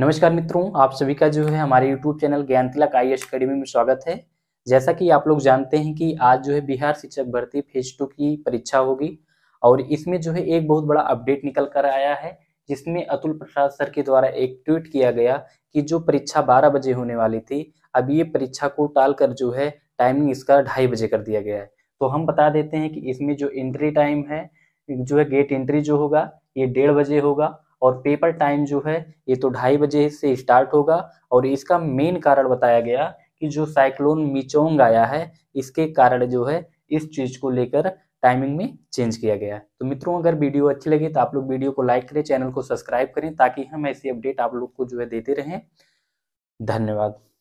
नमस्कार मित्रों आप सभी का जो है हमारे यूट्यूब चैनल ज्ञान तिलक आई एस अकेडमी में स्वागत है जैसा कि आप लोग जानते हैं कि आज जो है बिहार शिक्षक भर्ती फेज टू की परीक्षा होगी और इसमें जो है एक बहुत बड़ा अपडेट निकल कर आया है जिसमें अतुल प्रसाद सर के द्वारा एक ट्वीट किया गया कि जो परीक्षा बारह बजे होने वाली थी अब ये परीक्षा को टाल कर जो है टाइमिंग इसका ढाई बजे कर दिया गया है तो हम बता देते हैं कि इसमें जो एंट्री टाइम है जो है गेट एंट्री जो होगा ये डेढ़ बजे होगा और पेपर टाइम जो है ये तो ढाई बजे से स्टार्ट होगा और इसका मेन कारण बताया गया कि जो साइक्लोन मिचोंग आया है इसके कारण जो है इस चीज को लेकर टाइमिंग में चेंज किया गया है तो मित्रों अगर वीडियो अच्छी लगी तो आप लोग वीडियो को लाइक करें चैनल को सब्सक्राइब करें ताकि हम ऐसी अपडेट आप लोग को जो है देते रहें धन्यवाद